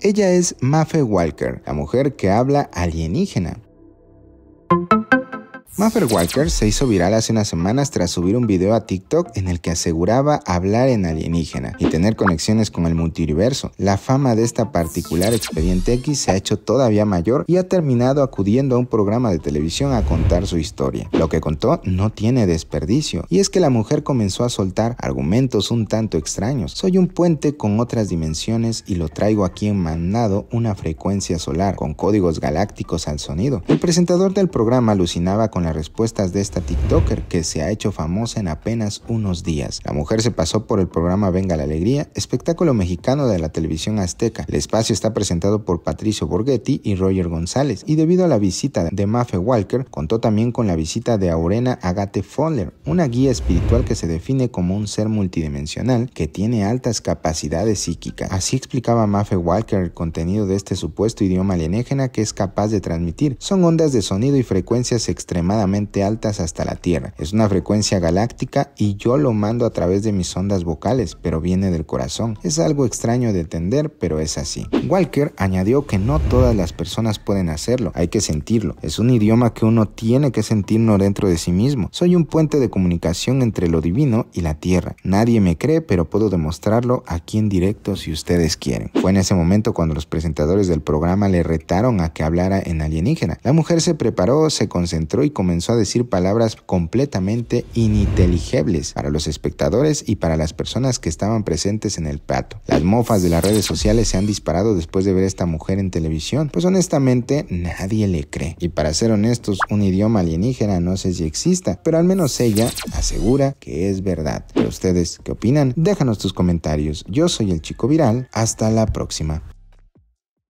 Ella es Maffe Walker, la mujer que habla alienígena. Maverick Walker se hizo viral hace unas semanas tras subir un video a TikTok en el que aseguraba hablar en alienígena y tener conexiones con el multiverso. La fama de esta particular expediente X se ha hecho todavía mayor y ha terminado acudiendo a un programa de televisión a contar su historia. Lo que contó no tiene desperdicio y es que la mujer comenzó a soltar argumentos un tanto extraños. Soy un puente con otras dimensiones y lo traigo aquí en mandado una frecuencia solar con códigos galácticos al sonido. El presentador del programa alucinaba con la respuestas de esta TikToker que se ha hecho famosa en apenas unos días. La mujer se pasó por el programa Venga la Alegría, espectáculo mexicano de la televisión azteca. El espacio está presentado por Patricio Borghetti y Roger González y debido a la visita de Maffe Walker contó también con la visita de Aurena Agate Fowler, una guía espiritual que se define como un ser multidimensional que tiene altas capacidades psíquicas. Así explicaba Maffe Walker el contenido de este supuesto idioma alienígena que es capaz de transmitir. Son ondas de sonido y frecuencias extremadas altas hasta la Tierra. Es una frecuencia galáctica y yo lo mando a través de mis ondas vocales, pero viene del corazón. Es algo extraño de entender, pero es así. Walker añadió que no todas las personas pueden hacerlo, hay que sentirlo. Es un idioma que uno tiene que sentirlo dentro de sí mismo. Soy un puente de comunicación entre lo divino y la Tierra. Nadie me cree, pero puedo demostrarlo aquí en directo si ustedes quieren. Fue en ese momento cuando los presentadores del programa le retaron a que hablara en alienígena. La mujer se preparó, se concentró y como comenzó a decir palabras completamente ininteligibles para los espectadores y para las personas que estaban presentes en el plato. Las mofas de las redes sociales se han disparado después de ver a esta mujer en televisión, pues honestamente nadie le cree. Y para ser honestos, un idioma alienígena no sé si exista, pero al menos ella asegura que es verdad. ustedes qué opinan? Déjanos tus comentarios. Yo soy el chico viral. Hasta la próxima.